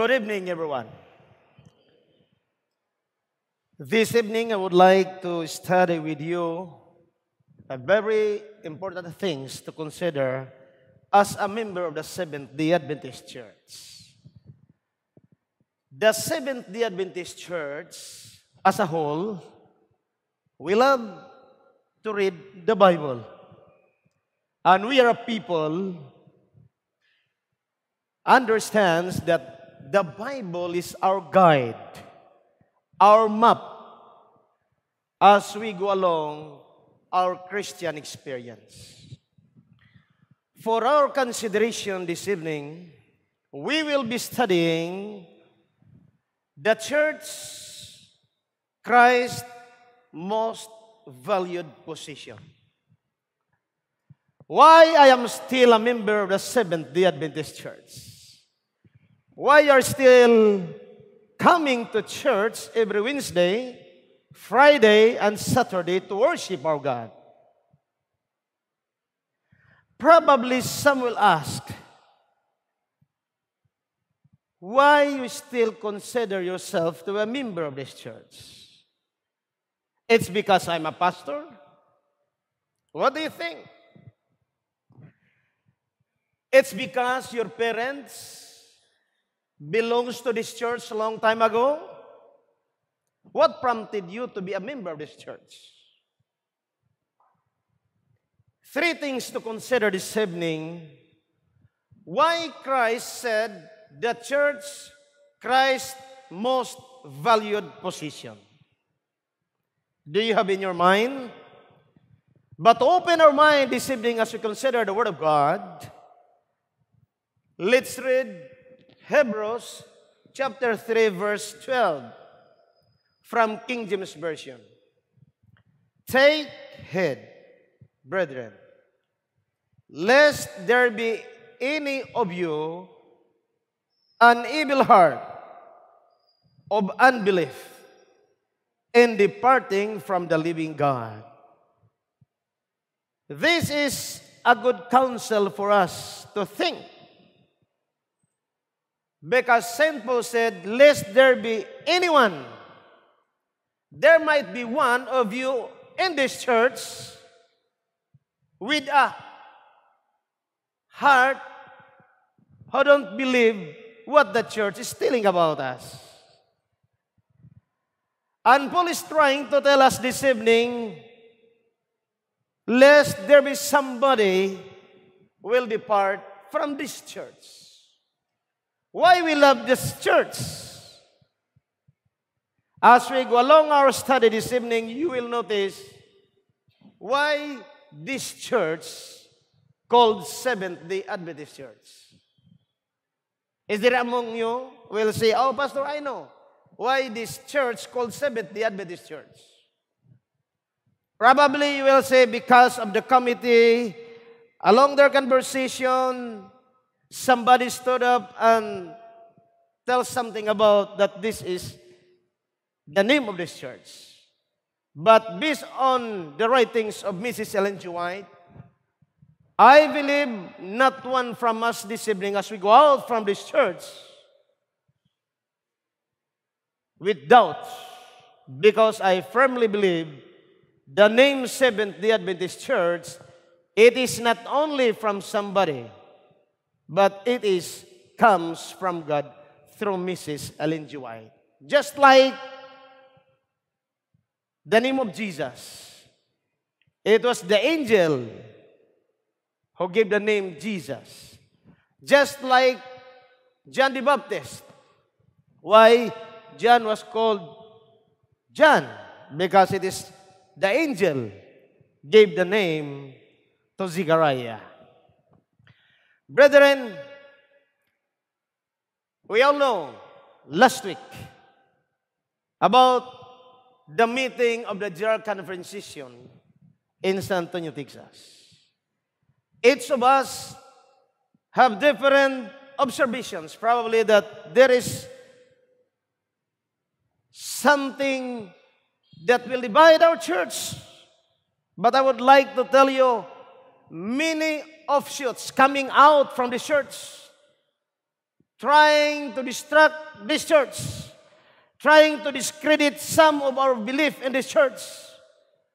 Good evening, everyone. This evening, I would like to study with you a very important things to consider as a member of the Seventh-day Adventist Church. The Seventh-day Adventist Church, as a whole, we love to read the Bible. And we are a people understands that the Bible is our guide, our map, as we go along our Christian experience. For our consideration this evening, we will be studying the church Christ's most valued position. Why I am still a member of the Seventh-day Adventist Church why you're still coming to church every Wednesday, Friday, and Saturday to worship our God? Probably some will ask, why you still consider yourself to be a member of this church? It's because I'm a pastor? What do you think? It's because your parents belongs to this church a long time ago? What prompted you to be a member of this church? Three things to consider this evening. Why Christ said the church, Christ's most valued position. Do you have in your mind? But open our mind this evening as we consider the Word of God. Let's read Hebrews chapter 3 verse 12 from King James Version. Take heed, brethren, lest there be any of you an evil heart of unbelief in departing from the living God. This is a good counsel for us to think Because St. Paul said, Lest there be anyone, there might be one of you in this church with a heart who don't believe what the church is telling about us. And Paul is trying to tell us this evening, lest there be somebody will depart from this church. Why we love this church? As we go along our study this evening, you will notice why this church called Seventh-day Adventist Church. Is there among you will say, Oh, Pastor, I know why this church called Seventh-day Adventist Church. Probably you will say because of the committee, along their conversation, somebody stood up and tell something about that this is the name of this church. But based on the writings of Mrs. Ellen G. White, I believe not one from us this evening as we go out from this church with doubt because I firmly believe the name Seventh-day Adventist Church, it is not only from somebody but it is comes from God through Mrs. Ellen G. White. Just like the name of Jesus, it was the angel who gave the name Jesus. Just like John the Baptist. Why John was called John? Because it is the angel gave the name to Zechariah. Brethren, we all know last week about the meeting of the General Conferenciation in San Antonio, Texas. Each of us have different observations, probably that there is something that will divide our church. But I would like to tell you, many offshoots coming out from the church, trying to distract this church, trying to discredit some of our belief in this church.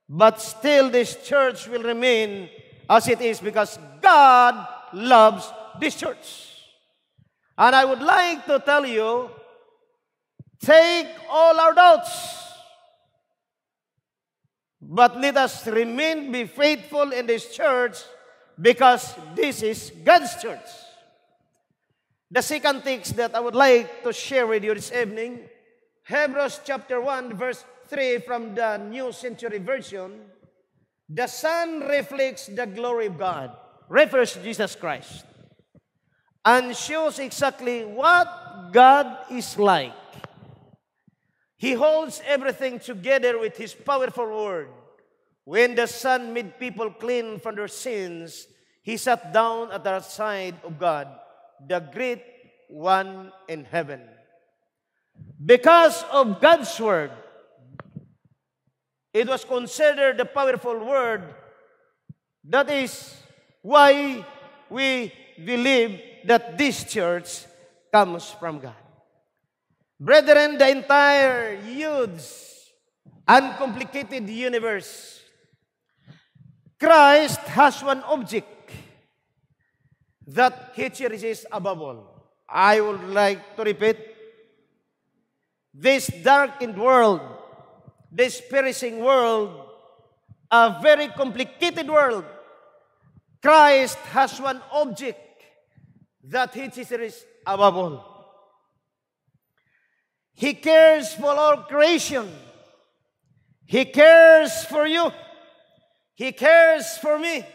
But still, this church will remain as it is because God loves this church. And I would like to tell you take all our doubts. But let us remain be faithful in this church because this is God's church. The second text that I would like to share with you this evening, Hebrews chapter 1 verse 3 from the New Century Version, the sun reflects the glory of God, refers to Jesus Christ, and shows exactly what God is like. He holds everything together with his powerful word. When the Son made people clean from their sins, He sat down at the side of God, the great one in heaven. Because of God's word, it was considered the powerful word. That is why we believe that this church comes from God. Brethren, the entire huge, uncomplicated universe Christ has one object that he cherishes above all. I would like to repeat this darkened world, this perishing world, a very complicated world. Christ has one object that he cherishes above all. He cares for all creation. He cares for you. He cares for me.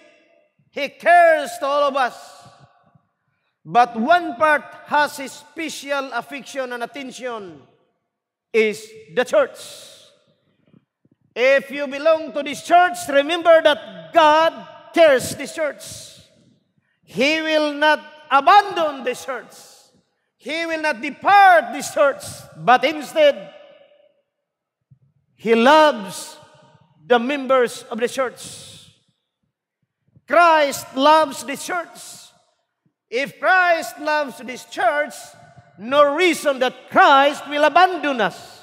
He cares to all of us. But one part has a special affection and attention is the church. If you belong to this church, remember that God cares this church. He will not abandon this church. He will not depart this church, but instead, He loves the members of the church. Christ loves the church. If Christ loves this church, no reason that Christ will abandon us.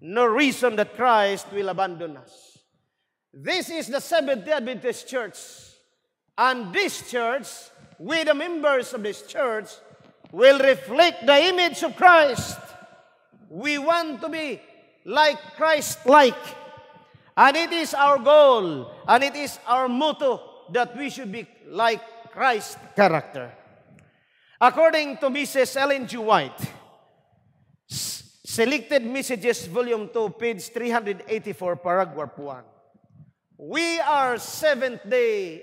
No reason that Christ will abandon us. This is the Seventh-day Adventist church. And this church, with the members of this church, will reflect the image of Christ. We want to be like Christ-like. And it is our goal and it is our motto that we should be like Christ's character. According to Mrs. Ellen G. White, Selected Messages, Volume 2, page 384, paragraph 1. We are Seventh-day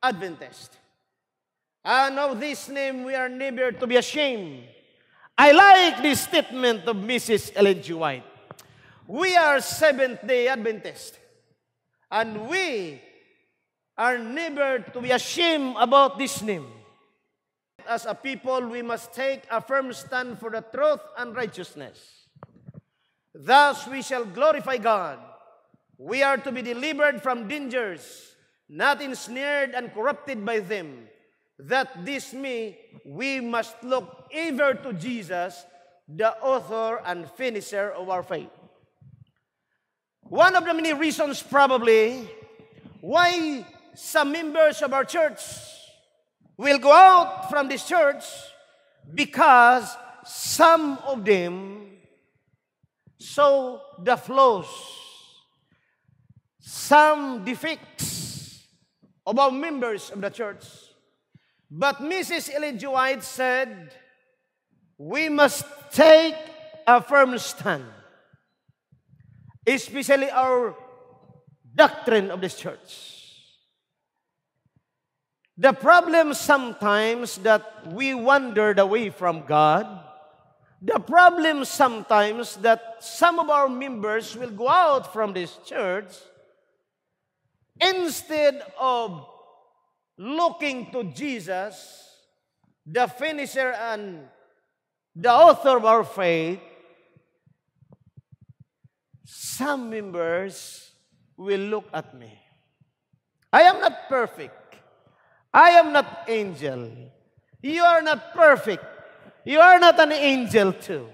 Adventist. And of this name, we are never to be ashamed. I like this statement of Mrs. Ellen G. White. We are Seventh-day Adventists. And we are never to be ashamed about this name. As a people, we must take a firm stand for the truth and righteousness. Thus we shall glorify God. We are to be delivered from dangers, not ensnared and corrupted by them. That this may, we must look ever to Jesus, the author and finisher of our faith. One of the many reasons probably why some members of our church will go out from this church because some of them sow the flaws, some defects of our members of the church. But Mrs. Elijah White said, we must take a firm stand especially our doctrine of this church. The problem sometimes that we wandered away from God, the problem sometimes that some of our members will go out from this church instead of looking to Jesus, the finisher and the author of our faith, some members will look at me. I am not perfect. I am not angel. You are not perfect. You are not an angel too.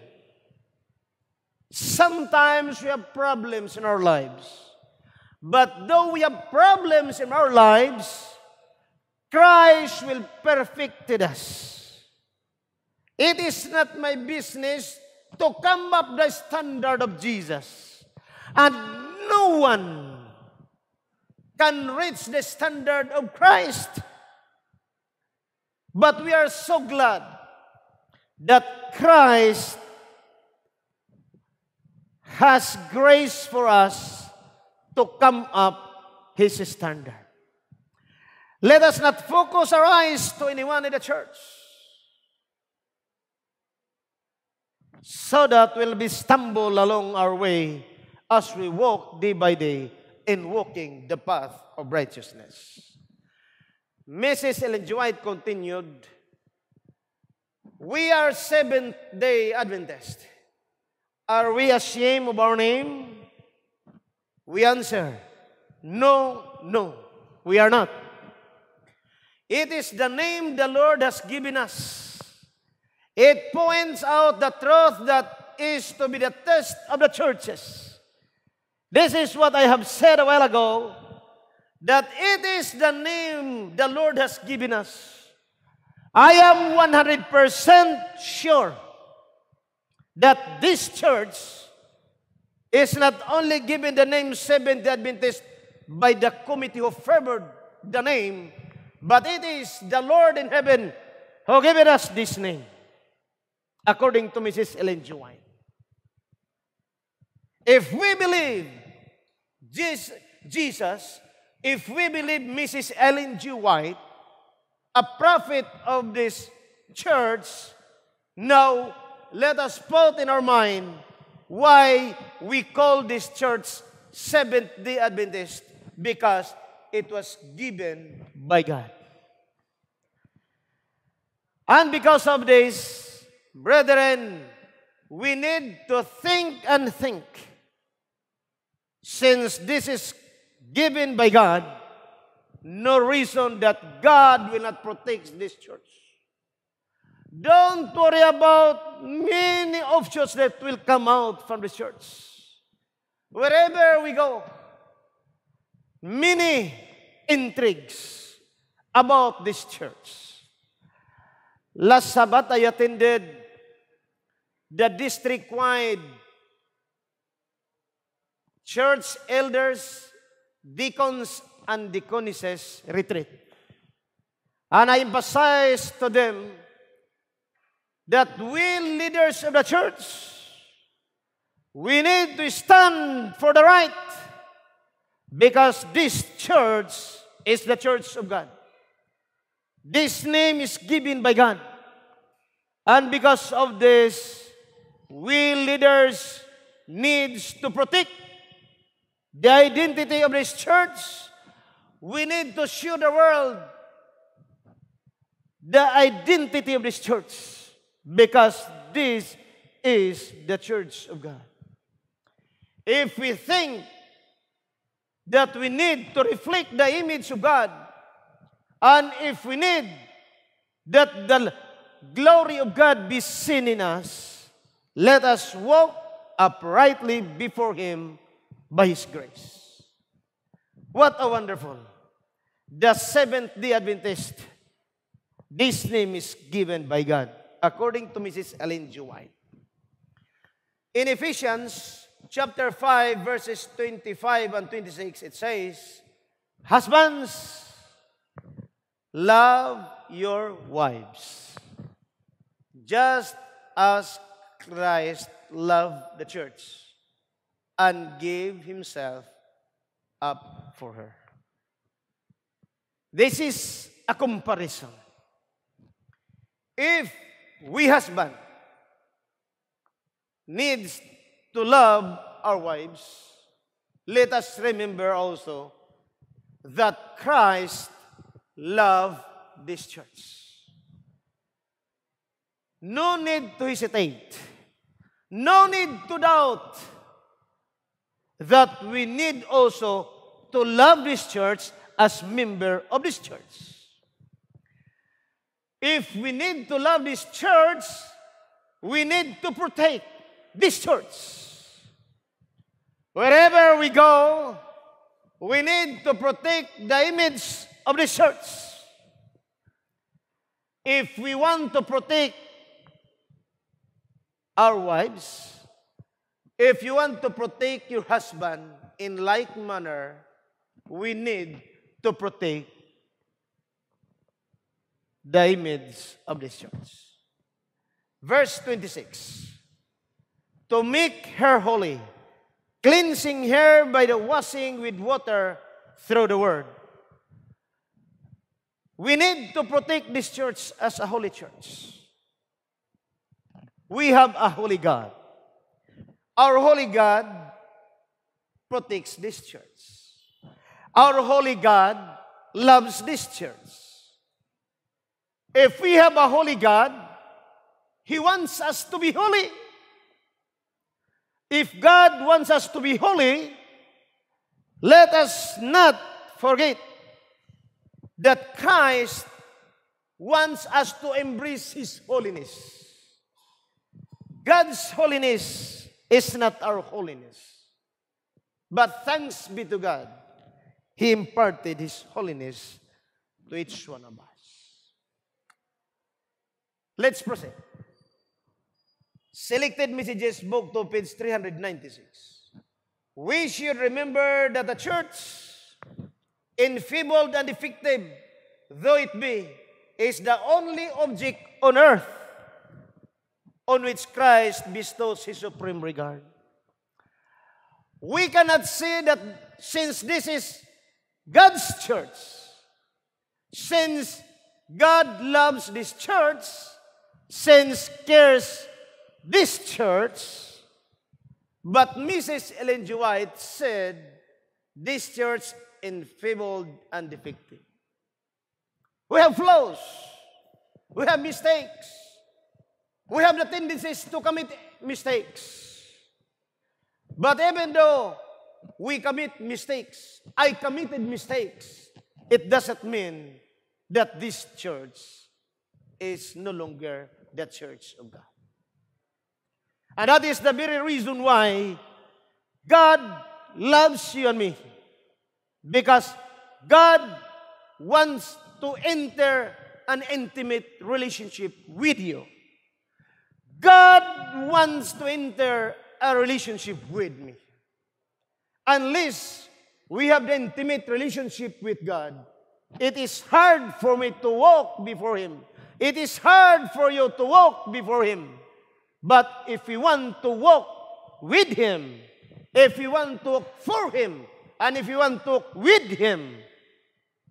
Sometimes we have problems in our lives. But though we have problems in our lives, Christ will perfect us. It is not my business to come up the standard of Jesus. And no one can reach the standard of Christ. But we are so glad that Christ has grace for us to come up His standard. Let us not focus our eyes to anyone in the church so that we'll be stumbled along our way as we walk day by day in walking the path of righteousness. Mrs. Ellen G. White continued, We are Seventh-day Adventists. Are we ashamed of our name? We answer, No, no, we are not. It is the name the Lord has given us. It points out the truth that is to be the test of the churches. This is what I have said a while ago, that it is the name the Lord has given us. I am 100% sure that this church is not only given the name Seventh Adventist by the committee who favored the name, but it is the Lord in heaven who gave us this name, according to Mrs. Ellen G. White. If we believe Jesus, if we believe Mrs. Ellen G. White, a prophet of this church, now let us put in our mind why we call this church Seventh day Adventist because it was given by God. And because of this, brethren, we need to think and think Since this is given by God, no reason that God will not protect this church. Don't worry about many options that will come out from the church. Wherever we go, many intrigues about this church. Last Sabbath, I attended the district-wide church elders, deacons, and deaconesses retreat. And I emphasize to them that we leaders of the church, we need to stand for the right because this church is the church of God. This name is given by God. And because of this, we leaders needs to protect the identity of this church, we need to show the world the identity of this church because this is the church of God. If we think that we need to reflect the image of God, and if we need that the glory of God be seen in us, let us walk uprightly before Him by His grace. What a wonderful. The Seventh-day Adventist, this name is given by God, according to Mrs. Ellen G. White. In Ephesians chapter 5, verses 25 and 26, it says, Husbands, love your wives, just as Christ loved the church and gave himself up for her. This is a comparison. If we husband needs to love our wives, let us remember also that Christ loved this church. No need to hesitate. No need to doubt. that we need also to love this church as member of this church. If we need to love this church, we need to protect this church. Wherever we go, we need to protect the image of the church. If we want to protect our wives, If you want to protect your husband in like manner, we need to protect the image of this church. Verse 26. To make her holy, cleansing her by the washing with water through the word. We need to protect this church as a holy church. We have a holy God. Our holy God protects this church. Our holy God loves this church. If we have a holy God, He wants us to be holy. If God wants us to be holy, let us not forget that Christ wants us to embrace His holiness. God's holiness is not our holiness. But thanks be to God, He imparted His holiness to each one of us. Let's proceed. Selected Messages, Book 2, page 396. We should remember that the church, enfeebled and defective though it be, is the only object on earth on which Christ bestows His supreme regard. We cannot see that since this is God's church, since God loves this church, since cares this church, but Mrs. Ellen G. White said, this church enfeebled and defective. We have flaws. We have mistakes. We have the tendencies to commit mistakes. But even though we commit mistakes, I committed mistakes, it doesn't mean that this church is no longer the church of God. And that is the very reason why God loves you and me. Because God wants to enter an intimate relationship with you. God wants to enter a relationship with me. Unless we have the intimate relationship with God, it is hard for me to walk before Him. It is hard for you to walk before Him. But if you want to walk with Him, if you want to walk for Him, and if you want to walk with Him,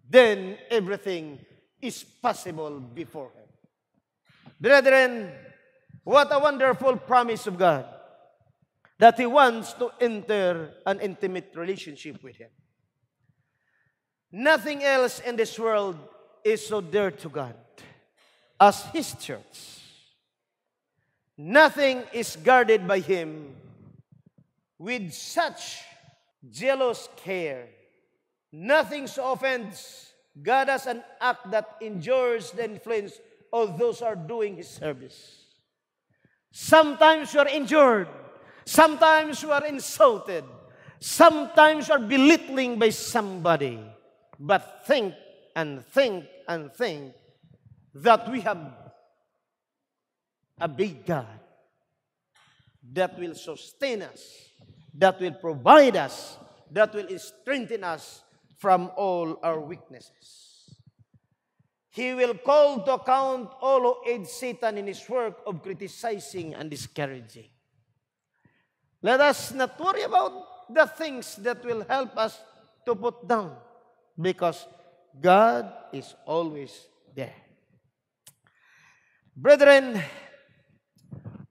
then everything is possible before Him. Brethren, what a wonderful promise of God that He wants to enter an intimate relationship with Him. Nothing else in this world is so dear to God as His church. Nothing is guarded by Him with such jealous care. Nothing so offends God as an act that endures the influence of those who are doing His service. Sometimes you are injured. Sometimes you are insulted. Sometimes you are belittling by somebody. But think and think and think that we have a big God that will sustain us, that will provide us, that will strengthen us from all our weaknesses. He will call to account all who aid Satan in his work of criticizing and discouraging. Let us not worry about the things that will help us to put down because God is always there. Brethren,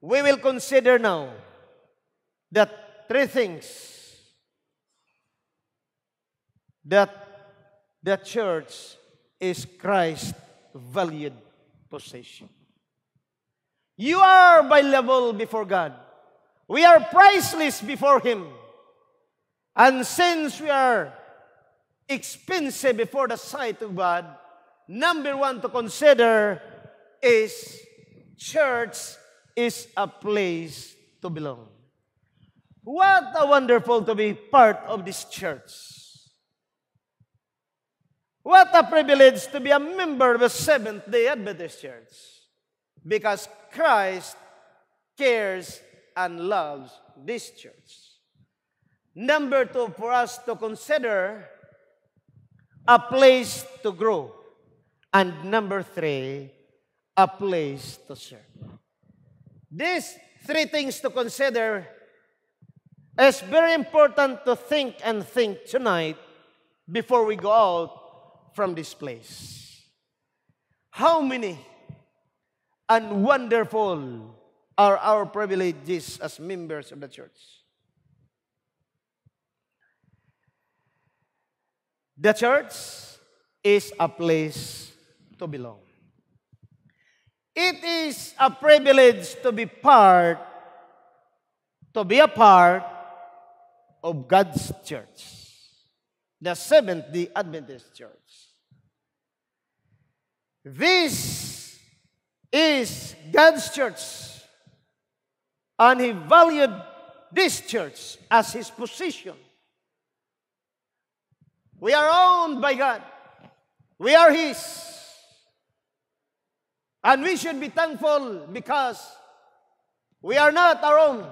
we will consider now that three things that the church is Christ's valued possession. You are valuable before God. We are priceless before Him. And since we are expensive before the sight of God, number one to consider is church is a place to belong. What a wonderful to be part of this church. What a privilege to be a member of a Seventh day Adventist church because Christ cares and loves this church. Number two, for us to consider a place to grow. And number three, a place to serve. These three things to consider is very important to think and think tonight before we go out from this place. How many and wonderful are our privileges as members of the church? The church is a place to belong. It is a privilege to be part, to be a part of God's church, the Seventh day Adventist church. This is God's church. And he valued this church as his position. We are owned by God. We are his. And we should be thankful because we are not our own.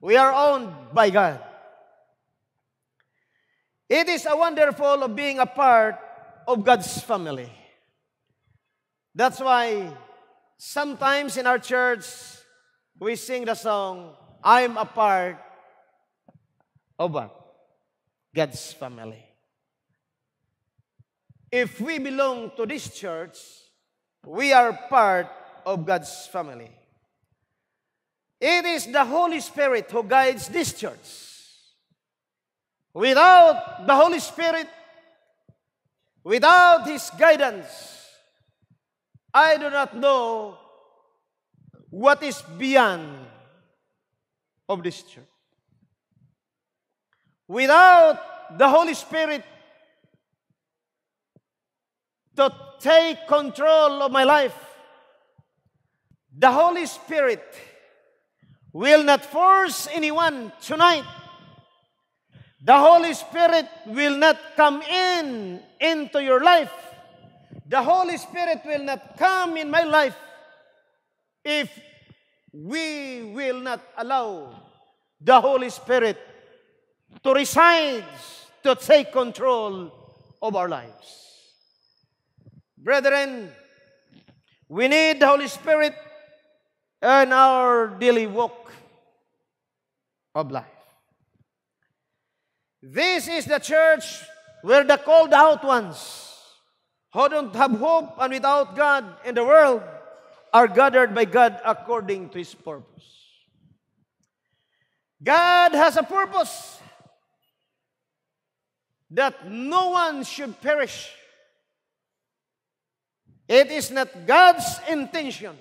We are owned by God. It is a wonderful of being a part of God's family. That's why sometimes in our church, we sing the song, I'm a part of God's family. If we belong to this church, we are part of God's family. It is the Holy Spirit who guides this church. Without the Holy Spirit, Without His guidance, I do not know what is beyond of this church. Without the Holy Spirit to take control of my life, the Holy Spirit will not force anyone tonight The Holy Spirit will not come in into your life. The Holy Spirit will not come in my life if we will not allow the Holy Spirit to reside, to take control of our lives. Brethren, we need the Holy Spirit in our daily walk of life. This is the church where the called out ones who don't have hope and without God in the world are gathered by God according to His purpose. God has a purpose that no one should perish. It is not God's intention.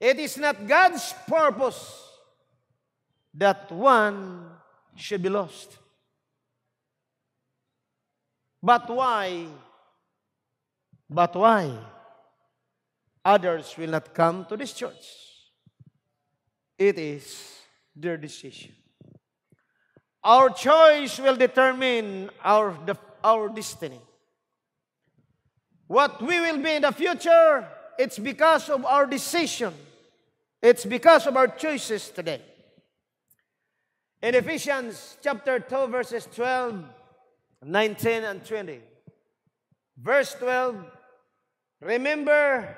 It is not God's purpose that one should be lost. But why? But why? Others will not come to this church. It is their decision. Our choice will determine our, the, our destiny. What we will be in the future, it's because of our decision. It's because of our choices today. In Ephesians chapter 2 verses 12 19 and 20. Verse 12, Remember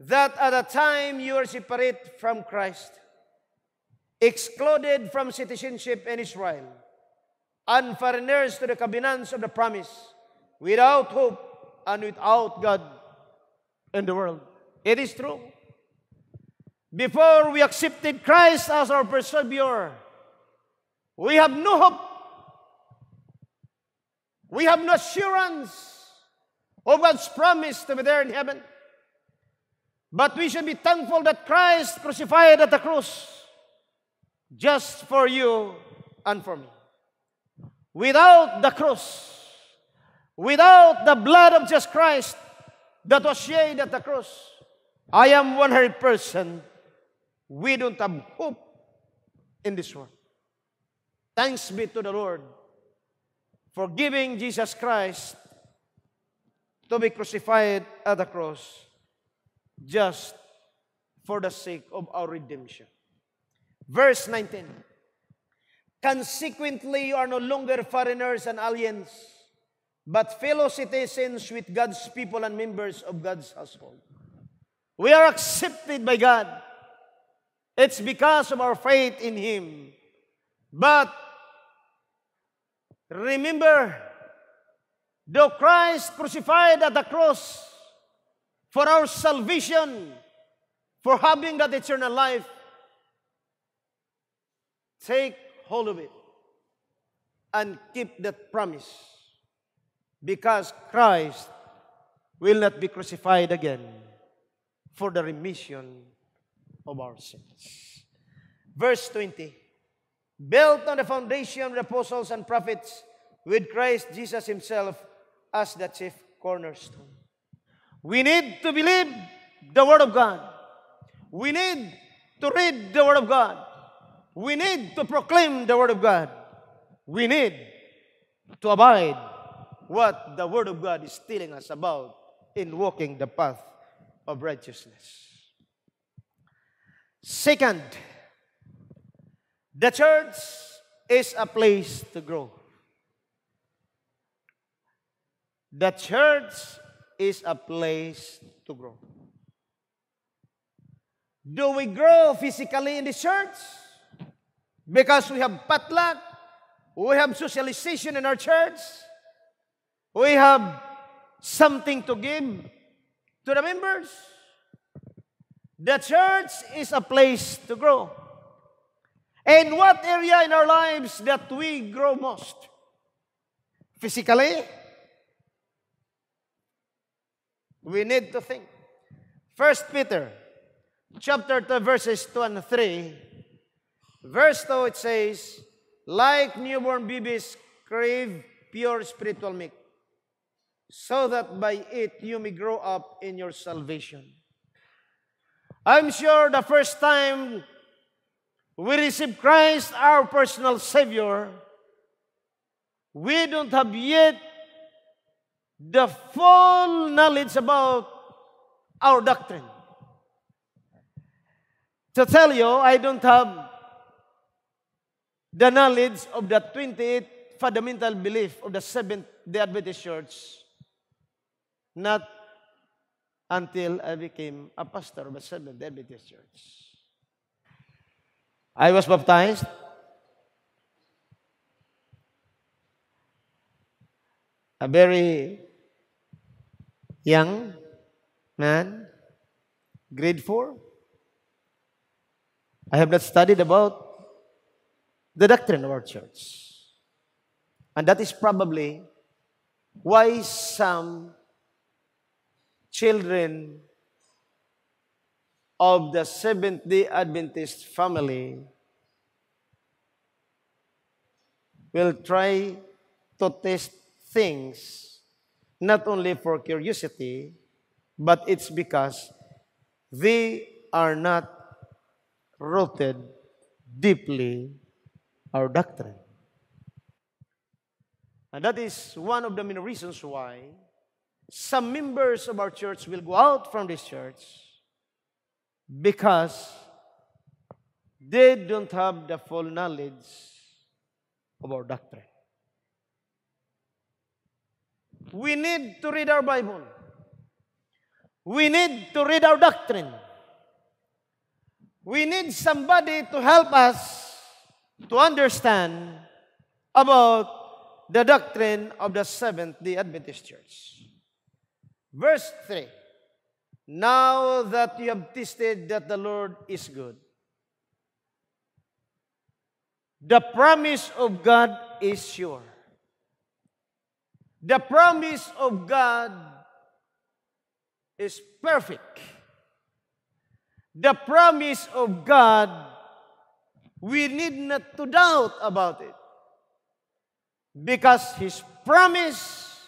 that at a time you are separate from Christ, excluded from citizenship in Israel, and foreigners to the covenants of the promise, without hope and without God in the world. It is true. Before we accepted Christ as our Savior, we have no hope We have no assurance of God's promise to be there in heaven. But we should be thankful that Christ crucified at the cross just for you and for me. Without the cross, without the blood of Jesus Christ that was shed at the cross, I am 100%. We don't have hope in this world. Thanks be to the Lord forgiving Jesus Christ to be crucified at the cross just for the sake of our redemption. Verse 19. Consequently, you are no longer foreigners and aliens, but fellow citizens with God's people and members of God's household. We are accepted by God. It's because of our faith in Him. But Remember, though Christ crucified at the cross for our salvation, for having that eternal life, take hold of it and keep that promise because Christ will not be crucified again for the remission of our sins. Verse 20 built on the foundation of the apostles and prophets, with Christ Jesus himself as the chief cornerstone. We need to believe the Word of God. We need to read the Word of God. We need to proclaim the Word of God. We need to abide what the Word of God is telling us about in walking the path of righteousness. Second, the church is a place to grow. The church is a place to grow. Do we grow physically in the church? Because we have potluck, we have socialization in our church, we have something to give to the members. The church is a place to grow. And what area in our lives that we grow most? Physically? We need to think. First Peter chapter 2 verses 2 and 3 verse 2 it says like newborn babies crave pure spiritual milk so that by it you may grow up in your salvation. I'm sure the first time we receive Christ, our personal Savior, we don't have yet the full knowledge about our doctrine. To tell you, I don't have the knowledge of the 28 fundamental belief of the Seventh-day Adventist Church, not until I became a pastor of the Seventh-day Adventist Church. I was baptized. A very young man, grade 4. I have not studied about the doctrine of our church. And that is probably why some children of the Seventh-day Adventist family will try to test things not only for curiosity, but it's because they are not rooted deeply our doctrine. And that is one of the main reasons why some members of our church will go out from this church because they don't have the full knowledge of our doctrine. We need to read our Bible. We need to read our doctrine. We need somebody to help us to understand about the doctrine of the Seventh day Adventist Church. Verse 3 Now that you have tasted that the Lord is good, the promise of God is sure. The promise of God is perfect. The promise of God, we need not to doubt about it. Because His promise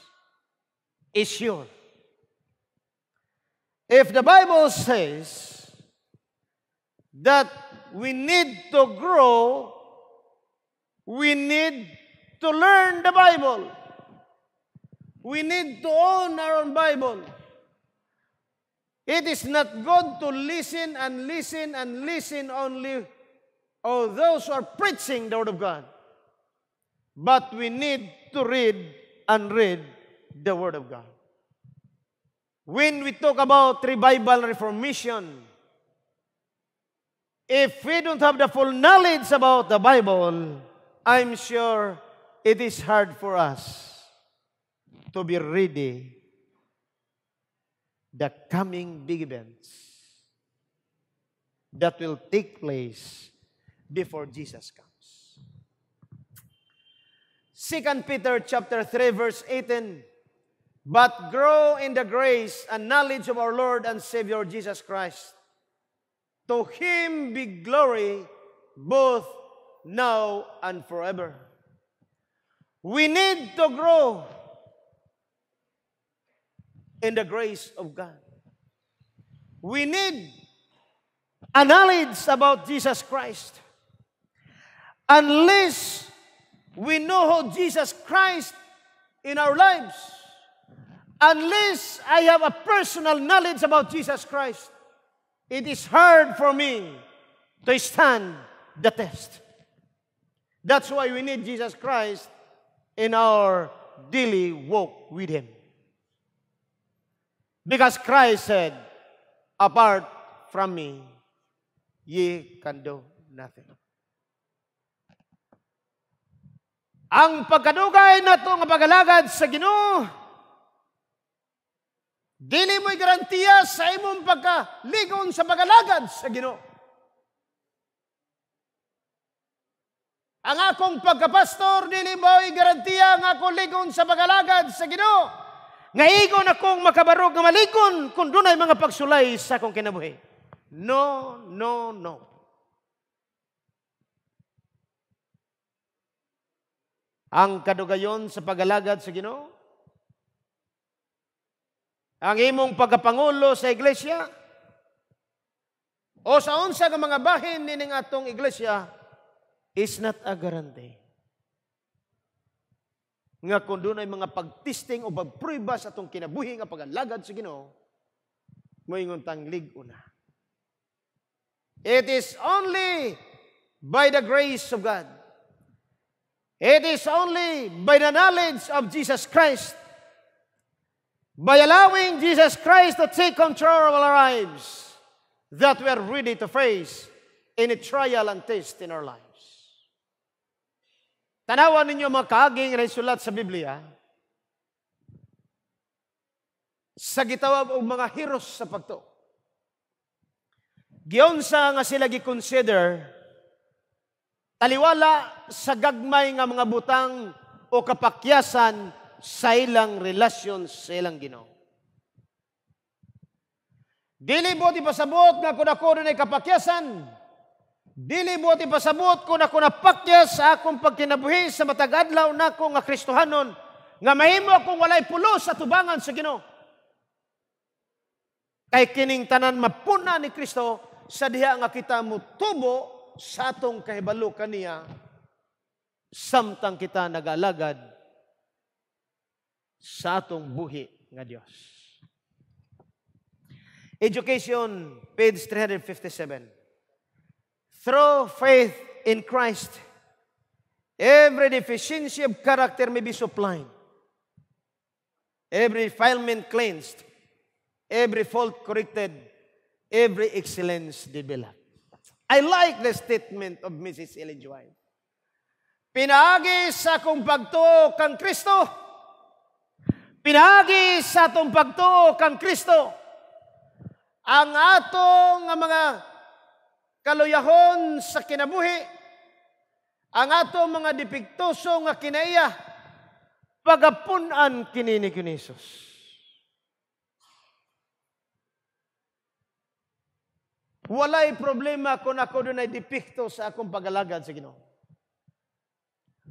is sure. If the Bible says that we need to grow, we need to learn the Bible. We need to own our own Bible. It is not good to listen and listen and listen only all those who are preaching the Word of God. But we need to read and read the Word of God. When we talk about revival reformation, if we don't have the full knowledge about the Bible, I'm sure it is hard for us to be ready the coming big events that will take place before Jesus comes. 2 Peter chapter 3 verse 18 but grow in the grace and knowledge of our Lord and Savior Jesus Christ. To Him be glory both now and forever. We need to grow in the grace of God. We need a knowledge about Jesus Christ. Unless we know Jesus Christ in our lives, unless I have a personal knowledge about Jesus Christ, it is hard for me to stand the test. That's why we need Jesus Christ in our daily walk with Him. Because Christ said, Apart from me, ye can do nothing. Ang pagkadugay na ito nga pagalagad sa Ginoo, Dili mo'y garantiya sa imong pagkaligon sa pagalagad sa Ginoo. Ang akong pagkapastor, dili mo'y garantiya ang akong ligon sa pagalagad sa Ginoo. Ngaigon akong makabarog nga maligon kung dunay mga pagsulay sa akong kinabuhi. No, no, no. Ang kadugayon sa pagalagad sa Ginoo, ang imong pagapangulo sa iglesia o sa unsa nga mga bahin nining atong iglesia is not a guarantee. Nga kung doon ay mga pagtisting o pagpriba sa atong kinabuhi nga pagalagad sa Ginoo, moingon tang lig-una. It is only by the grace of God. It is only by the knowledge of Jesus Christ By allowing Jesus Christ to take control of our lives, that we are ready to face any trial and test in our lives. Tanawan ninyo mga kaaging naisulat sa Biblia, sa gitawag og mga heroes sa pagto. sa nga sila gi taliwala sa gagmay nga mga butang o kapakyasan sa ilang relasyon sa ilang Ginoo. Dili mo ti pasabot nga kun ako dunay kapakyasan. Dili mo ti pasabot kun ako napakyas sa akong pagkinabuhi sa matag adlaw nako nga Kristohanon nga mahimo akong walay pulos sa tubangan sa Ginoo. Kay kining tanan mapuna ni Kristo sa diha nga kita mo tubo sa atong kahibalo kaniya samtang kita nagalagad sa atong buhi nga Dios. Education, page 357. Through faith in Christ, every deficiency of character may be supplied, every defilement cleansed, every fault corrected, every excellence developed. I like the statement of Mrs. Ellen White. Pinaagi sa kong pagtuo kang Kristo, Pinagi sa atong pagtuo kang Kristo ang atong nga mga kaluyahon sa kinabuhi, ang atong mga dipiktuso nga kinaiya, pagapunan kinini ni Jesus. Walay problema kung ako doon ay depikto sa akong pagalagad sa Ginoo.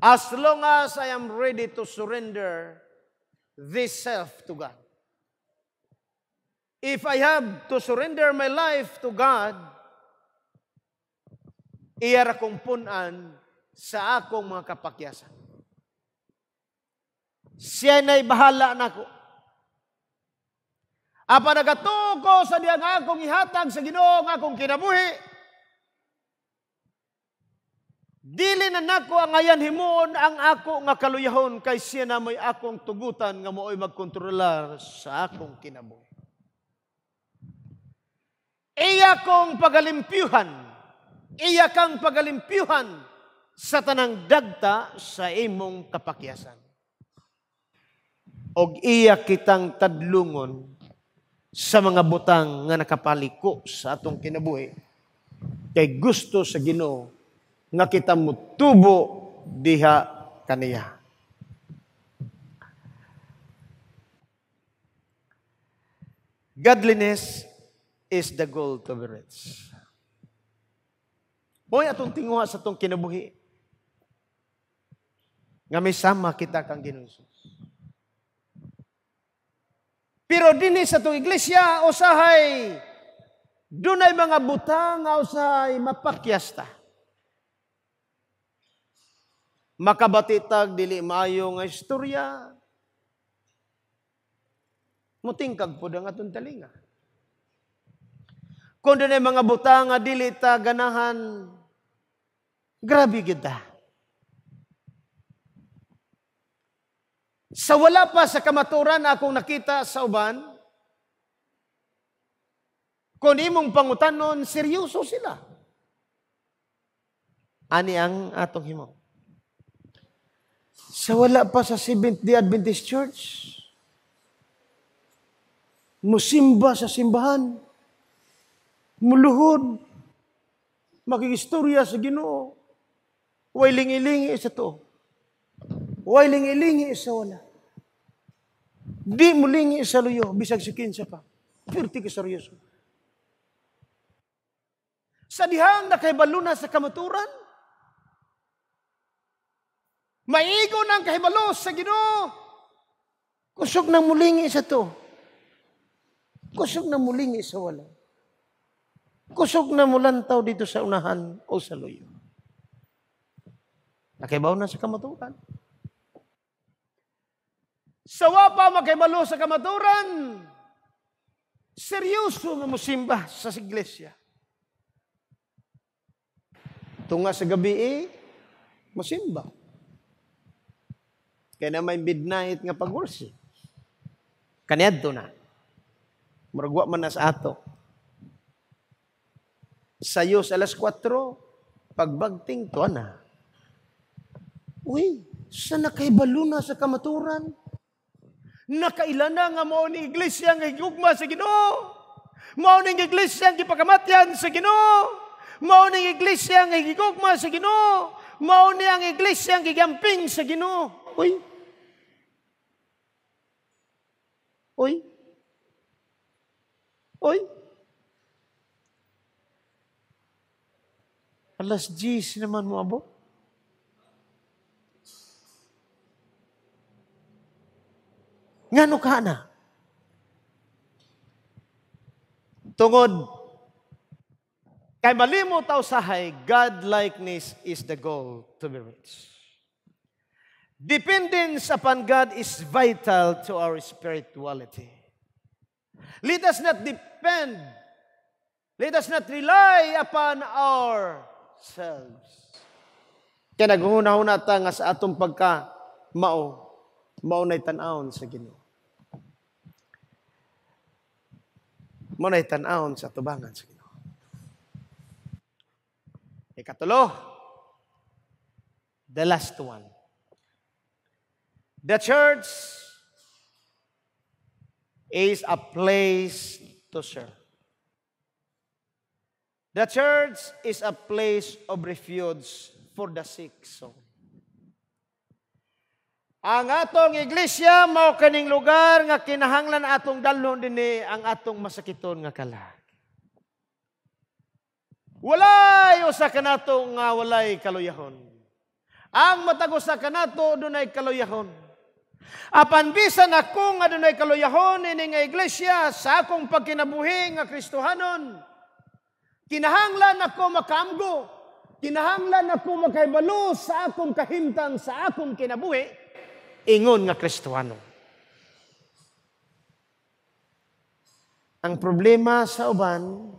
As long as I am ready to surrender this self to God. If I have to surrender my life to God, iya ra kong punan sa akong mga kapakyasan. Siya na'y bahala nako. Apa nagatuko sa diyang akong ihatag sa Ginoo akong kinabuhi, Dili na nako ang ayan himuon ang ako nga kaluyahon kay siya na may akong tugutan nga mo'y magkontrolar sa akong kinabuhi. Iya kong pagalimpyuhan, iya kang pagalimpyuhan sa tanang dagta sa imong kapakyasan. Og iya kitang tadlungon sa mga butang nga nakapaliko sa atong kinabuhi kay gusto sa Ginoo nga kita mutubo diha kaniya. Godliness is the goal to be rich. Hoy, atong tinguha sa tong kinabuhi. Nga may sama kita kang ginusos. Pero din sa itong iglesia, usahay, dunay mga butang nga usahay mapakyasta makabatitag dili maayo nga istorya. Mutingkag po ang atong talinga. Kung doon mga butang nga dili ta ganahan, grabe kita. Sa wala pa sa kamaturan akong nakita sa uban, kung imong pangutanon, seryoso sila. Ani ang atong himo. Sa wala pa sa Seventh-day Adventist Church. Musimba sa simbahan. Muluhod. Makikistorya sa ginoo. Wailing-ilingi sa to. Wailing-ilingi sa wala. Di mulingi sa luyo, bisag si kinsa pa. Pirti ka seryoso. Sa dihang na nakahibaluna sa kamaturan, Maigo ng kahimalo sa Ginoo. Kusog na muling isa to. Kusog na muling isa wala. Kusog na mulantaw dito sa unahan o sa luyo. Nakaibaw na sa kamaturan. Sawa pa makaibalo sa kamaturan. Seryoso nga musimba sa iglesia. Tunga sa gabi eh, musimba. Kaya na may midnight nga pag-worship. Kaniadto na. Muragwa man na sa ato. Sayo sa alas 4, pagbagting to na. Uy, sa nakaibalo na sa kamaturan. Nakaila na nga mo ni iglesia nga igugma sa Ginoo. Mao ning iglesia ang gipakamatyan sa Ginoo. Mao ning iglesia ang gigugma sa Ginoo. Mao ni ang iglesia ang gigamping sa Ginoo. Uy, Uy. Uy. Alas 10 naman mo abo. Nga no ka na. Tungod, kay malimo taw sahay, God likeness is the goal to be reached. Dependence upon God is vital to our spirituality. Let us not depend. Let us not rely upon ourselves. Kaya naghuna-huna ta nga sa atong pagka mao, mao na tanawon sa Ginoo. Mao na tanawon sa tubangan sa Ginoo. Ikatulo, the last one. The church is a place to serve. The church is a place of refuge for the sick soul. Ang atong iglesia mao kaning lugar nga kinahanglan atong dalhon dinhi ang atong masakiton nga kalag. Walay usa kanato nga walay kaluyahon. Ang matag usa kanato dunay kaluyahon. Apan bisan akong adunay kaluyahon ini nga iglesia sa akong pagkinabuhi nga Kristohanon, kinahanglan ako makamgo, kinahanglan ako makaibalo sa akong kahimtang sa akong kinabuhi, ingon nga Kristohanon. Ang problema sa uban,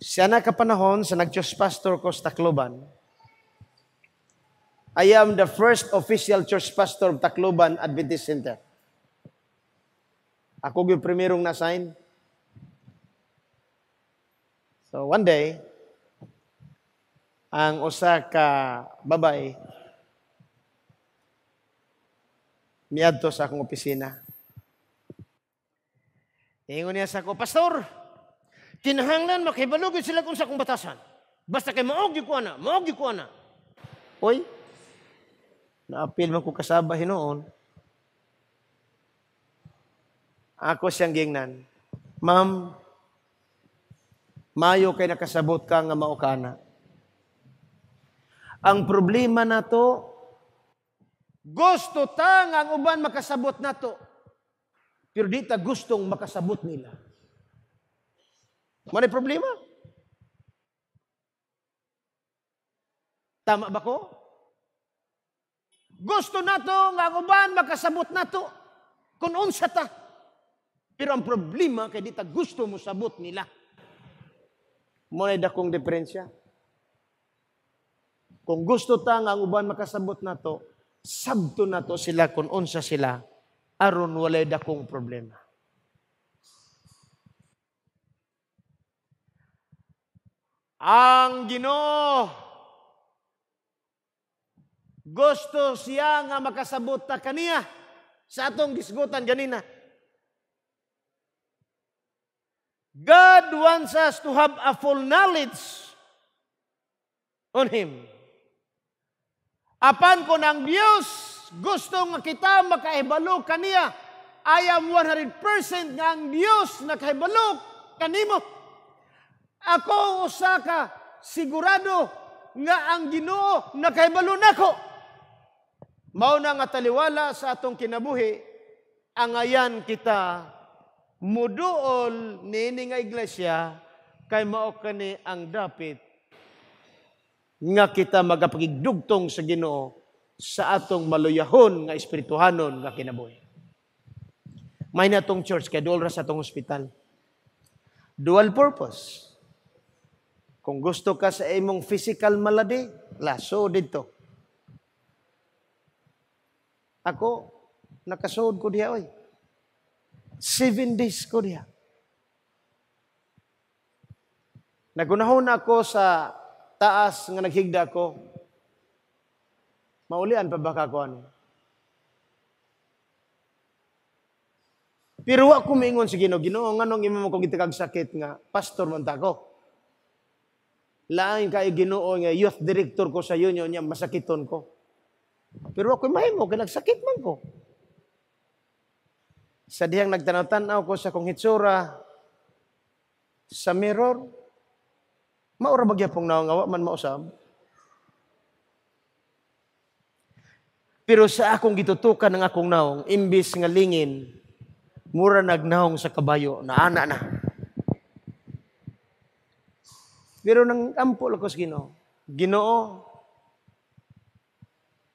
siya na kapanahon sa nagtiyos pastor ko sa Tacloban, I am the first official church pastor of Tacloban Adventist Center. Ako yung primerong na-sign. So one day, ang usa ka babay miadto sa akong opisina. Ingon niya sa ako, Pastor, kinahanglan makibalugin sila kung sa akong batasan. Basta kay maog yung kuana, maog yung kuana. Uy, naapil man ko kasaba hinoon, ako siyang gingnan, Ma'am, mayo kay nakasabot ka nga maukana. Ang problema na to, gusto tang ang uban makasabot na to. Pero di ta gustong makasabot nila. Mano'y problema? Tama ba ko? Gusto na to, nga uban, makasabot na to. Kung unsa ta. Pero ang problema, kay di ta gusto mo sabot nila. Muna'y dakong diferensya. Kung gusto ta, nga uban, makasabot na to, sabto na to sila kung unsa sila, aron walay dakong problema. Ang Ginoo gusto siya nga makasabot ta kaniya sa atong gisgutan ganina. God wants us to have a full knowledge on Him. Apan ko ng Diyos, gusto nga kita makaibalo kaniya. I am 100% nga ang Diyos nakahibalo kanimo. Ako usaka sigurado nga ang Ginoo nakahibalo nako. Na Mao na nga taliwala sa atong kinabuhi, angayan kita muduol nini nga iglesia kay mao kani ang dapit nga kita magapagigdugtong sa Ginoo sa atong maluyahon nga espirituhanon nga kinabuhi. May na tong church kay duol sa atong hospital. Dual purpose. Kung gusto ka sa imong physical malady, laso dito. Ako, nakasood ko diya, oy. Seven days ko diya. Nagunahon ako sa taas nga naghigda ko. Maulian pa baka ko ano. Pero wa ko mingon si Ginoo, Ginoo nganong imo ko gitikag sakit nga pastor man ta ko. Lain kay Ginoo nga youth director ko sa union niya masakiton ko. Pero ako mahimo, kinagsakit man ko. Sa dihang nagtanaw-tanaw ko sa kong hitsura, sa mirror, maura bagya pong nawangawa man mausab. Pero sa akong gitutukan ng akong naong, imbis nga lingin, mura nagnaong sa kabayo, na ana na. Pero nang ampol ako sa Ginoo, Ginoo,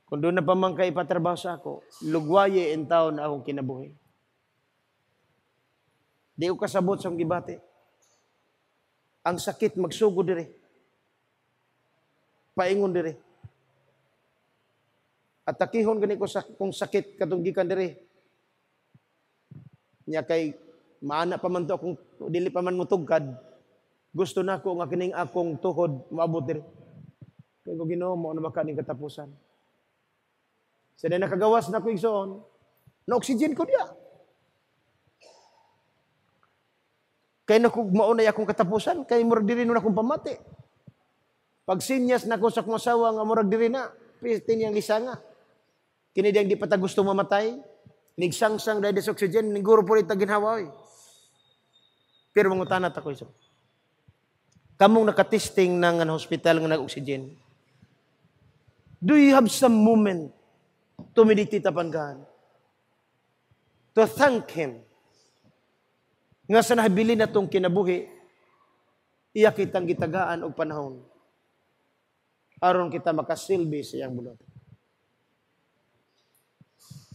kung doon na pa man kayo patrabaho sa ako, lugwaye in town akong kinabuhi. Di ko kasabot sa gibate. Ang sakit magsugo dire. Paingon dire. At takihon gani ko sa kung sakit katong gikan dire. Nya kay maana pa man to akong dili pa man mo Gusto na ko nga kining akong tuhod maabot dire. Kay ko Ginoo mo ano ning katapusan. Sa na nakagawas na ko igsoon, na-oxygen ko dia. Kaya na kung maunay akong katapusan, kay murag diri na akong pamati. Pag sinyas na ko sa kumasawa nga murag diri na, pistin yang lisanga. Kini diyang di pata gusto mamatay, nigsangsang dahil sa oxygen, niguro po rin ginhawa. Pero mga tanat ako iso. Kamong nakatisting ng hospital nga nag-oxygen, do you have some moment to meditate upon God. To thank Him. Nga sa nahabili na itong kinabuhi, iya kitang gitagaan og panahon. Aron kita makasilbi sa iyang bulot.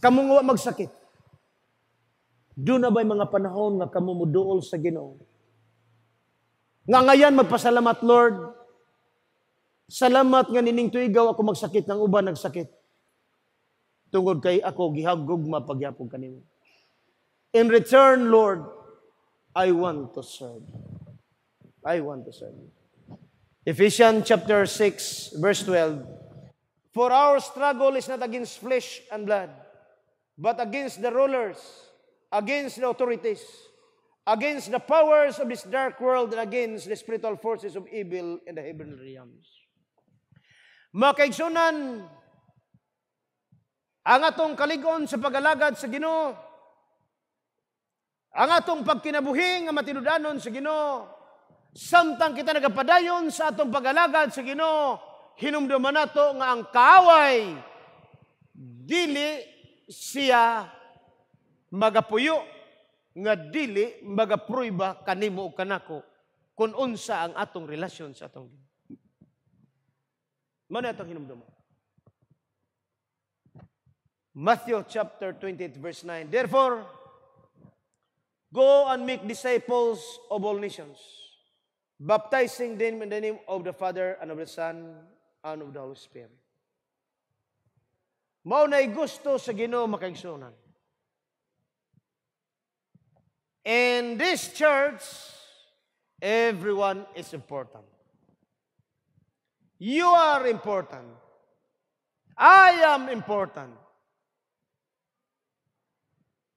Kamungo magsakit. Do na ba'y mga panahon nga kamumuduol sa Ginoo? Nga ngayon magpasalamat Lord. Salamat nga nining tuigaw ako magsakit ng uban nagsakit tungod kay ako gihagog mapagyapon kanimo. In return, Lord, I want to serve. I want to serve. Ephesians chapter 6 verse 12. For our struggle is not against flesh and blood, but against the rulers, against the authorities, against the powers of this dark world and against the spiritual forces of evil in the heavenly realms. Makaigsunan ang atong kaligon sa pagalagad sa Ginoo, ang atong pagkinabuhi nga matinudanon sa Ginoo, samtang kita nagapadayon sa atong pagalagad sa Ginoo, hinumduman nato nga ang kaaway dili siya magapuyo nga dili magapruiba kanimo ug kanako kun unsa ang atong relasyon sa atong Ginoo. Mano atong hinumduman? Matthew chapter 28 verse 9. Therefore, go and make disciples of all nations, baptizing them in the name of the Father and of the Son and of the Holy Spirit. Mao na'y gusto sa Ginoo makaigsunan. In this church, everyone is important. You are important. I am important.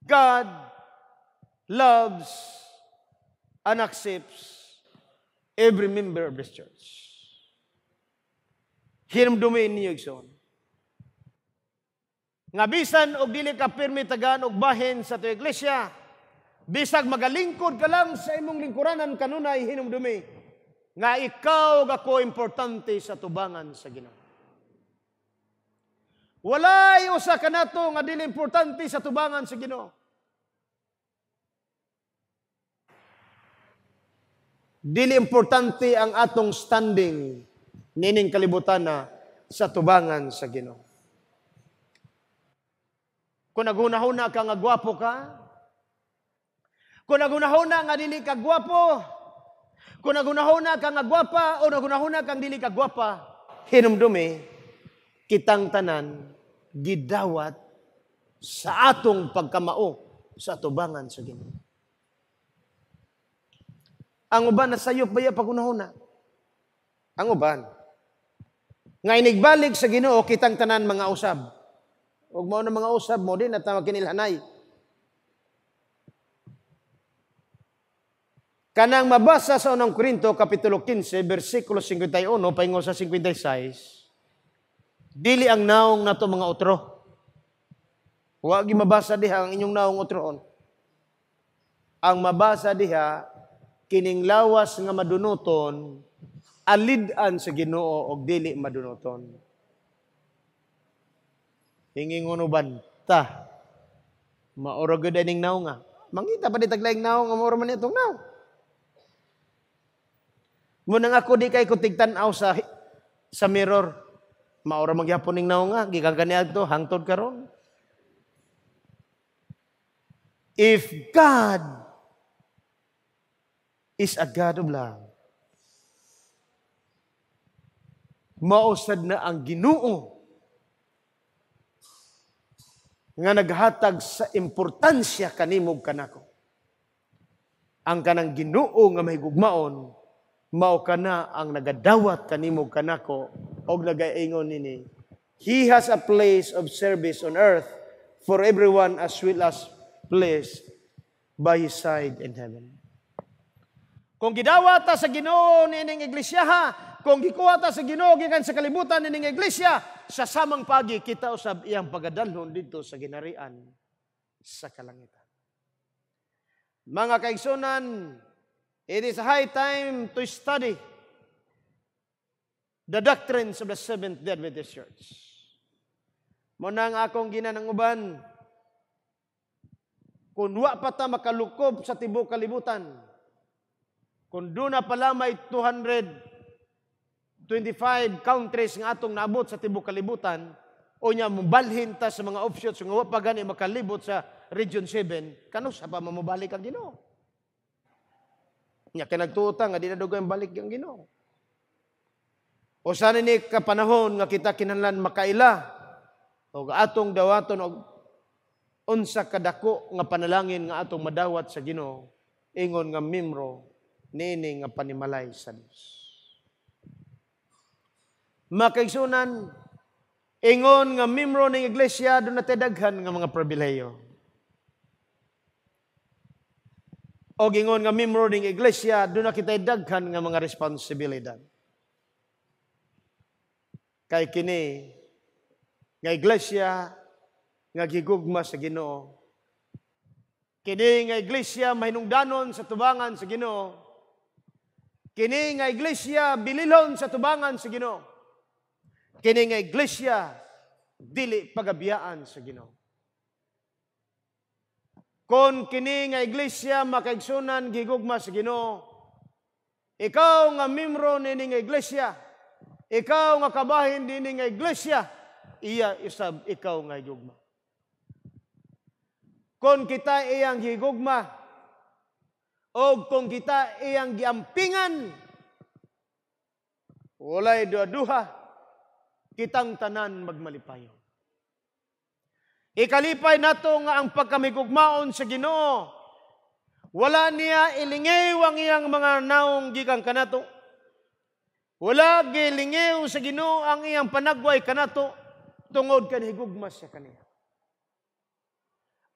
God loves and accepts every member of this church. Hinumdumin niyo igsoon. Nga bisan og dili ka pirmi tagan og bahin sa tuig iglesia, bisag magalingkod ka lang sa imong lingkuranan kanunay hinumdumi nga ikaw gako importante sa tubangan sa Ginoo. Walay usa kanato nga dili importante sa tubangan sa Ginoo. Dili importante ang atong standing nining kalibutan na sa tubangan sa Ginoo. Kung nagunahuna ka nga gwapo ka, kung nagunahuna nga dili ka gwapo, kung nagunahuna ka nga gwapa o nagunahuna kang dili ka gwapa, hinumdumi, kitang tanan, gidawat sa atong pagkamao sa tubangan sa Ginoo. Ang uban na sayop baya pagunahuna. Ang uban. Nga inigbalik sa Ginoo kitang tanan mga usab. Huwag mo na mga usab mo din at kinilhanay. Kanang mabasa sa unang Korinto, Kapitulo 15, versikulo 51, paingo sa 56, Dili ang naong nato mga utro. Huwag mabasa diha ang inyong naong utroon. Ang mabasa diha, kining lawas nga madunuton alidan sa Ginoo og dili madunoton Hinging unuban ta maoro gud ning naw nga. Mangita pa di taglaing naw nga maoro man itong naw. Munang ako di kay kutigtan-aw sa sa mirror. Maora magyapon ning naw nga gikan kaniya to hangtod karon. If God is a God of love. Mausad na ang ginoo nga naghatag sa importansya kanimog kanako. Ang kanang ginoo nga mahigugmaon, mao kana ang nagadawat kanimog kanako og nagaingon nini. He has a place of service on earth for everyone as well as place by His side in heaven. Kung gidawa ta sa Ginoo nining iglesia kung gikuha ta sa Ginoo gikan sa kalibutan nining iglesia, sa samang pagi kita usab iyang pagadalhon didto sa ginarian sa kalangitan. Mga kaigsunan, it is high time to study the doctrines of the Seventh-day Adventist Church. Muna ang akong ginananguban, kung wa pa ta makalukob sa tibok kalibutan, kung doon na pala may 225 countries nga atong naabot sa tibok kalibutan, o niya mubalhin ta sa mga offshoots nga pa gani makalibot sa Region 7, kanus sa pa mamubalik ang Ginoo? Nya kinagtuta nga di na dugay balik ang Ginoo. O sana ni kapanahon nga kita kinahanglan makaila o atong dawaton og unsa kadako nga panalangin nga atong madawat sa Ginoo ingon nga mimro nini nga panimalay sa Dios. Makaigsunan, ingon nga mimro ning iglesia, do na tedaghan nga mga pribileyo. O ingon nga mimro ning iglesia, do na kita daghan nga mga responsibilidad. Kay kini, nga iglesia, nga gigugma sa ginoo. Kini nga iglesia, mahinungdanon sa tubangan sa ginoo Kini nga iglesia bililhon sa tubangan sa Ginoo. Kini nga iglesia dili pagabiyaan sa Ginoo. Kon kini nga iglesia makaigsunan gigugma sa Ginoo, ikaw nga miyembro nini nga iglesia, ikaw nga kabahin nini nga iglesia, iya isab ikaw nga gigugma. Kon kita iyang gigugma, o kung kita iyang giampingan, walay duha-duha, kitang tanan magmalipayo. Ikalipay nato nga ang pagkamigugmaon sa Ginoo, wala niya ilingaw ang iyang mga naong gikan kanato. Wala gilingaw sa Ginoo ang iyang panagway kanato tungod kan higugmas sa kaniya.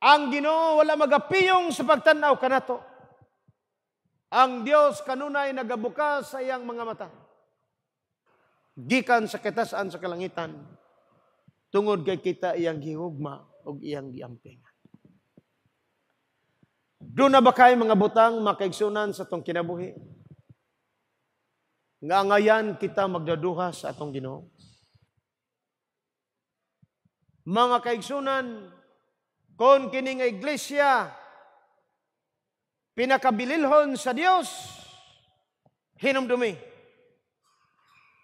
Ang Ginoo wala magapiyong sa pagtan-aw kanato. Ang Dios kanunay nagabukas sa iyang mga mata. Gikan sa kitasan sa kalangitan tungod kay kita iyang gihugma ug iyang giampingan. Do na ba kay mga butang makaigsunan sa tong kinabuhi? Nga ngayan kita magdaduha sa atong Ginoo. Mga kaigsunan, kon kining iglesia pinakabililhon sa Dios hinumdumi.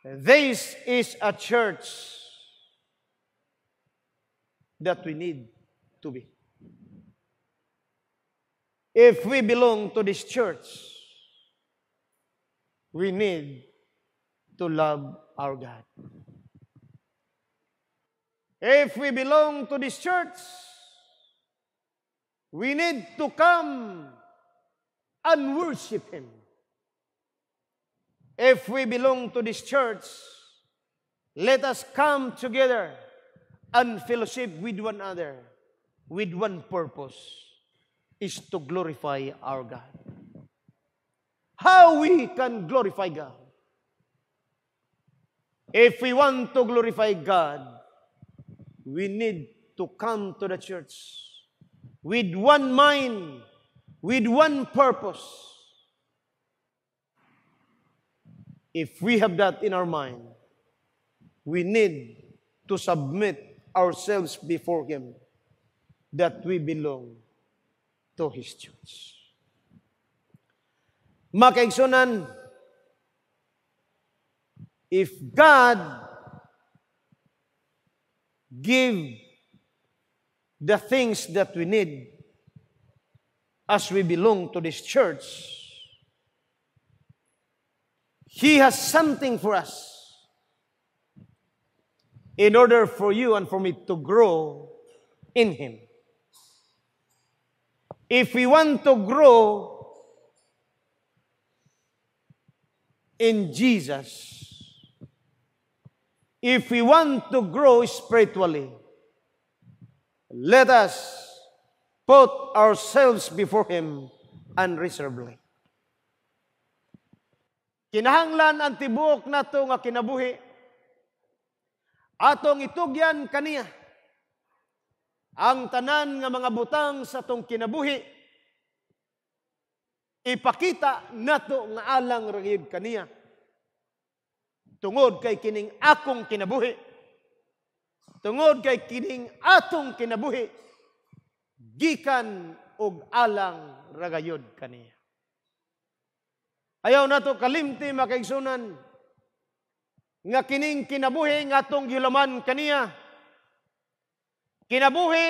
This is a church that we need to be. If we belong to this church, we need to love our God. If we belong to this church, we need to come and worship Him. If we belong to this church, let us come together and fellowship with one another with one purpose is to glorify our God. How we can glorify God? If we want to glorify God, we need to come to the church with one mind, with one purpose. If we have that in our mind, we need to submit ourselves before Him that we belong to His church. Makaigsunan, if God give the things that we need as we belong to this church. He has something for us in order for you and for me to grow in Him. If we want to grow in Jesus, if we want to grow spiritually, let us put ourselves before Him unreservedly. Kinahanglan ang tibuok nato nga kinabuhi atong itugyan kaniya ang tanan nga mga butang sa tong kinabuhi ipakita nato nga alang ragid kaniya tungod kay kining akong kinabuhi tungod kay kining atong kinabuhi gikan og alang ragayod kaniya. Ayaw nato kalimti makaigsunan nga kining kinabuhi nga atong gilaman kaniya. Kinabuhi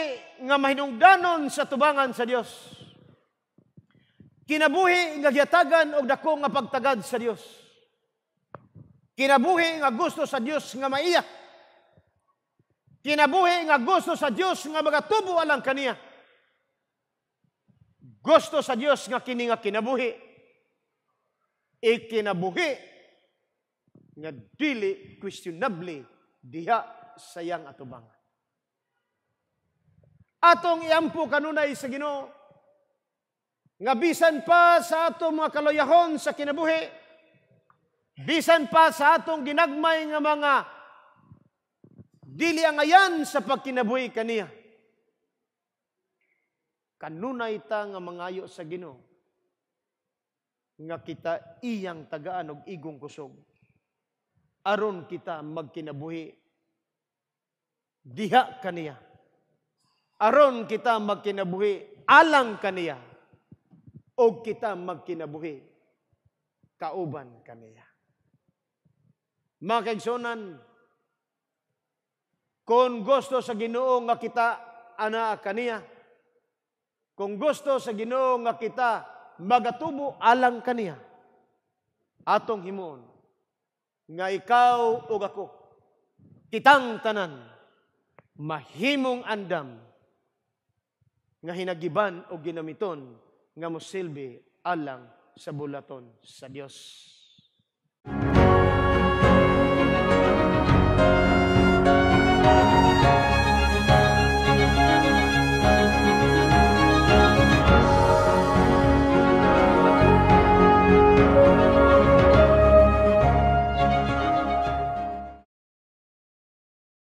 nga mahinungdanon sa tubangan sa Dios. Kinabuhi nga giyatagan og dako nga pagtagad sa Dios. Kinabuhi nga gusto sa Dios nga maiya. Kinabuhi nga gusto sa Dios nga magatubo alang kaniya. Gusto sa Dios nga kini nga kinabuhi. Ikinabuhi nga dili questionably diha sayang atubang. Atong iampo kanunay sa Ginoo nga bisan pa sa atong mga kaloyahon sa kinabuhi, bisan pa sa atong ginagmay nga mga dili angayan sa pagkinabuhi kaniya. Kanunay ta nga mangayo sa Ginoo nga kita iyang tagaan og igong kusog. Aron kita magkinabuhi diha kaniya. Aron kita magkinabuhi alang kaniya o kita magkinabuhi kauban kaniya. Mga kaigsunan, kung gusto sa Ginoo nga kita ana kaniya, kung gusto sa Ginoo nga kita magatubo alang kaniya atong himuon nga ikaw o ako kitang tanan mahimong andam nga hinagiban o ginamiton nga mosilbi alang sa bulaton sa Dios.